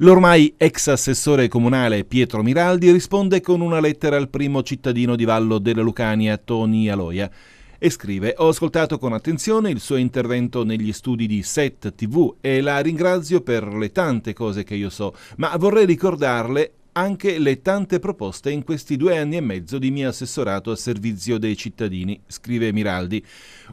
L'ormai ex assessore comunale Pietro Miraldi risponde con una lettera al primo cittadino di Vallo della Lucania, Tony Aloia, e scrive Ho ascoltato con attenzione il suo intervento negli studi di SET TV e la ringrazio per le tante cose che io so, ma vorrei ricordarle anche le tante proposte in questi due anni e mezzo di mio assessorato a servizio dei cittadini, scrive Miraldi.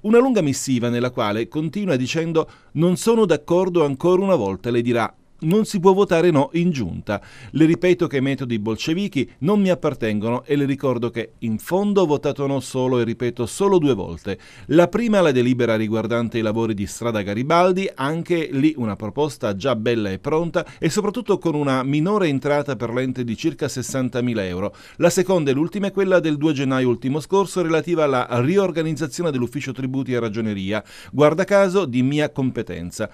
Una lunga missiva nella quale continua dicendo non sono d'accordo ancora una volta, le dirà non si può votare no in giunta. Le ripeto che i metodi bolscevichi non mi appartengono e le ricordo che in fondo ho votato no solo e ripeto solo due volte. La prima la delibera riguardante i lavori di strada Garibaldi, anche lì una proposta già bella e pronta e soprattutto con una minore entrata per l'ente di circa 60.000 euro. La seconda e l'ultima è quella del 2 gennaio ultimo scorso relativa alla riorganizzazione dell'ufficio tributi e ragioneria, guarda caso di mia competenza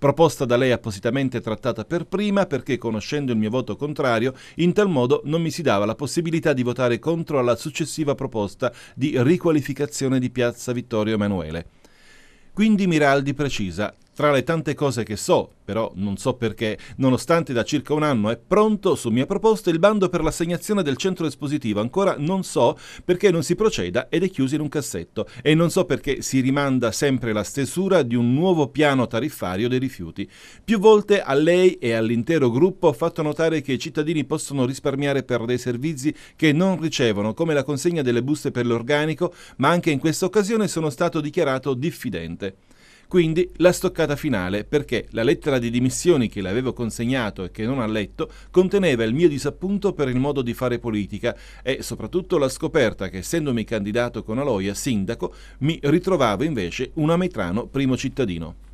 proposta da lei appositamente trattata per prima perché conoscendo il mio voto contrario, in tal modo non mi si dava la possibilità di votare contro alla successiva proposta di riqualificazione di piazza Vittorio Emanuele. Quindi Miraldi precisa tra le tante cose che so, però non so perché, nonostante da circa un anno è pronto su mia proposta il bando per l'assegnazione del centro espositivo, ancora non so perché non si proceda ed è chiuso in un cassetto e non so perché si rimanda sempre la stesura di un nuovo piano tariffario dei rifiuti. Più volte a lei e all'intero gruppo ho fatto notare che i cittadini possono risparmiare per dei servizi che non ricevono, come la consegna delle buste per l'organico, ma anche in questa occasione sono stato dichiarato diffidente. Quindi la stoccata finale perché la lettera di dimissioni che le avevo consegnato e che non ha letto conteneva il mio disappunto per il modo di fare politica e soprattutto la scoperta che essendomi candidato con Aloia sindaco mi ritrovavo invece un ametrano primo cittadino.